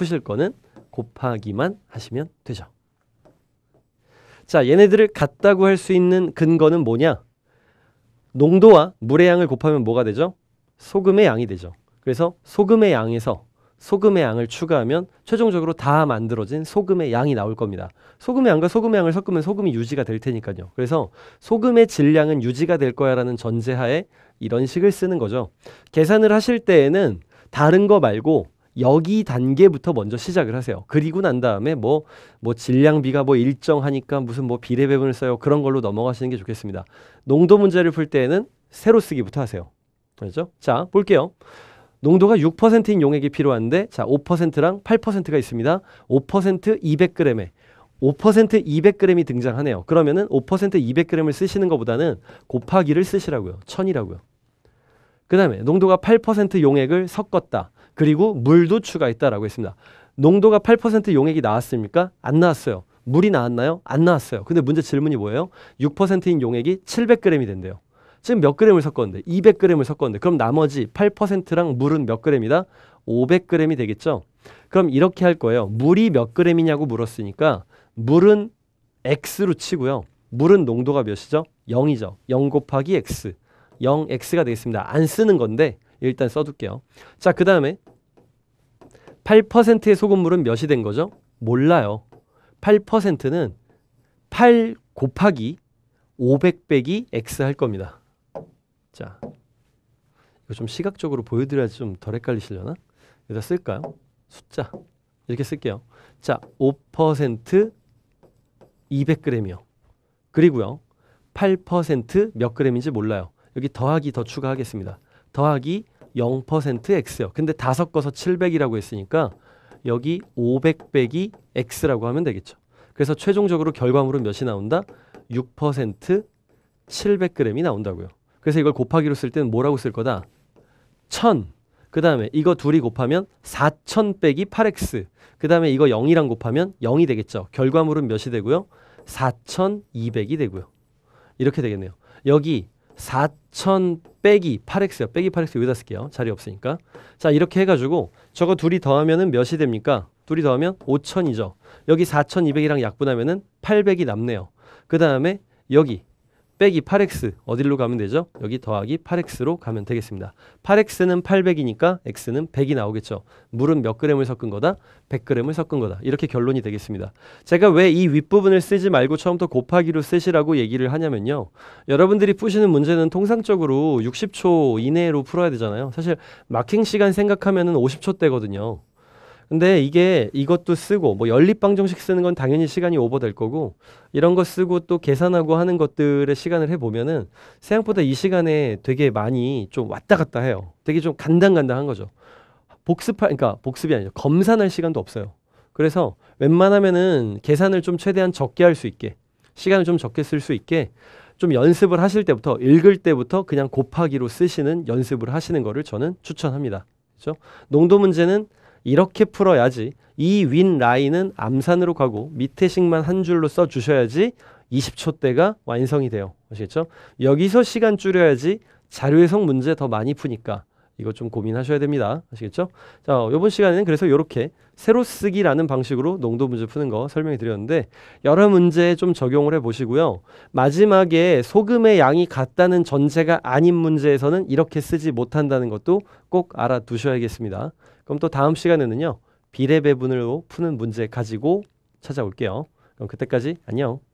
푸실 거는 곱하기만 하시면 되죠. 자, 얘네들을 같다고 할 수 있는 근거는 뭐냐? 농도와 물의 양을 곱하면 뭐가 되죠? 소금의 양이 되죠. 그래서 소금의 양에서 소금의 양을 추가하면 최종적으로 다 만들어진 소금의 양이 나올 겁니다. 소금의 양과 소금의 양을 섞으면 소금이 유지가 될 테니까요. 그래서 소금의 질량은 유지가 될 거야라는 전제하에 이런 식을 쓰는 거죠. 계산을 하실 때에는 다른 거 말고 여기 단계부터 먼저 시작을 하세요. 그리고 난 다음에 뭐, 뭐 질량비가 뭐 일정하니까 무슨 뭐 비례배분을 써요. 그런 걸로 넘어가시는 게 좋겠습니다. 농도 문제를 풀 때에는 새로 쓰기부터 하세요. 알죠? 자, 볼게요. 농도가 6%인 용액이 필요한데, 자, 5%랑 8%가 있습니다. 5% 200g에 5% 200g이 등장하네요. 그러면은 5% 200g을 쓰시는 것보다는 곱하기를 쓰시라고요. 1 0 0 0이라고요그 다음에 농도가 8% 용액을 섞었다. 그리고 물도 추가했다라고 했습니다. 농도가 8% 용액이 나왔습니까? 안 나왔어요. 물이 나왔나요? 안 나왔어요. 근데 문제 질문이 뭐예요? 6%인 용액이 700g이 된대요. 지금 몇 그램을 섞었는데? 200g을 섞었는데 그럼 나머지 8%랑 물은 몇 그램이다? 500g이 되겠죠? 그럼 이렇게 할 거예요. 물이 몇 그램이냐고 물었으니까 물은 x로 치고요. 물은 농도가 몇이죠? 0이죠. 0 곱하기 x. 0x가 되겠습니다. 안 쓰는 건데 일단 써둘게요. 자, 그 다음에 8%의 소금물은 몇이 된 거죠? 몰라요. 8%는 8 곱하기 500 빼기 x 할 겁니다. 자, 이거 좀 시각적으로 보여드려야좀 덜 헷갈리시려나? 여기다 쓸까요? 숫자 이렇게 쓸게요. 자, 5% 200g이요. 그리고요. 8%몇 g인지 몰라요. 여기 더하기 더 추가하겠습니다. 더하기 0% x요. 근데 다 섞어서 700이라고 했으니까 여기 500 빼기 x라고 하면 되겠죠. 그래서 최종적으로 결과물은 몇이 나온다? 6% 700g이 나온다고요. 그래서 이걸 곱하기로 쓸 때는 뭐라고 쓸 거다? 1000. 그 다음에 이거 둘이 곱하면 4000 빼기 8x. 그 다음에 이거 0이랑 곱하면 0이 되겠죠. 결과물은 몇이 되고요? 4200이 되고요. 이렇게 되겠네요. 여기 4 0 0 0 빼기 8x요. 빼기 8x 여기다 쓸게요. 자리 없으니까. 자 이렇게 해가지고 저거 둘이 더하면 몇이 됩니까? 둘이 더하면 5 0 0 0이죠 여기 4,200이랑 약분하면 800이 남네요. 그 다음에 여기 빼기 8x 어디로 가면 되죠? 여기 더하기 8x로 가면 되겠습니다. 8x는 800이니까 x는 100이 나오겠죠. 물은 몇 그램을 섞은 거다? 100g을 섞은 거다. 이렇게 결론이 되겠습니다. 제가 왜 이 윗부분을 쓰지 말고 처음부터 곱하기로 쓰시라고 얘기를 하냐면요. 여러분들이 푸시는 문제는 통상적으로 60초 이내로 풀어야 되잖아요. 사실 마킹 시간 생각하면 50초대거든요. 근데 이게 이것도 쓰고 뭐 연립방정식 쓰는 건 당연히 시간이 오버될 거고 이런 거 쓰고 또 계산하고 하는 것들의 시간을 해보면은 생각보다 이 시간에 되게 많이 좀 왔다 갔다 해요. 되게 좀 간당간당한 거죠. 복습할, 그러니까 복습이 아니죠. 검산할 시간도 없어요. 그래서 웬만하면은 계산을 좀 최대한 적게 할 수 있게 시간을 좀 적게 쓸 수 있게 좀 연습을 하실 때부터 읽을 때부터 그냥 곱하기로 쓰시는 연습을 하시는 거를 저는 추천합니다. 그렇죠? 농도 문제는 이렇게 풀어야지 이 윈 라인은 암산으로 가고 밑에 식만 한 줄로 써 주셔야지 20초 대가 완성이 돼요. 아시겠죠? 여기서 시간 줄여야지 자료해석 문제 더 많이 푸니까 이거 좀 고민하셔야 됩니다. 아시겠죠? 자, 요번 시간에는 그래서 요렇게 새로 쓰기라는 방식으로 농도 문제 푸는 거 설명해 드렸는데 여러 문제에 좀 적용을 해 보시고요. 마지막에 소금의 양이 같다는 전제가 아닌 문제에서는 이렇게 쓰지 못한다는 것도 꼭 알아두셔야겠습니다. 그럼 또 다음 시간에는요. 비례 배분으로 푸는 문제 가지고 찾아올게요. 그럼 그때까지 안녕.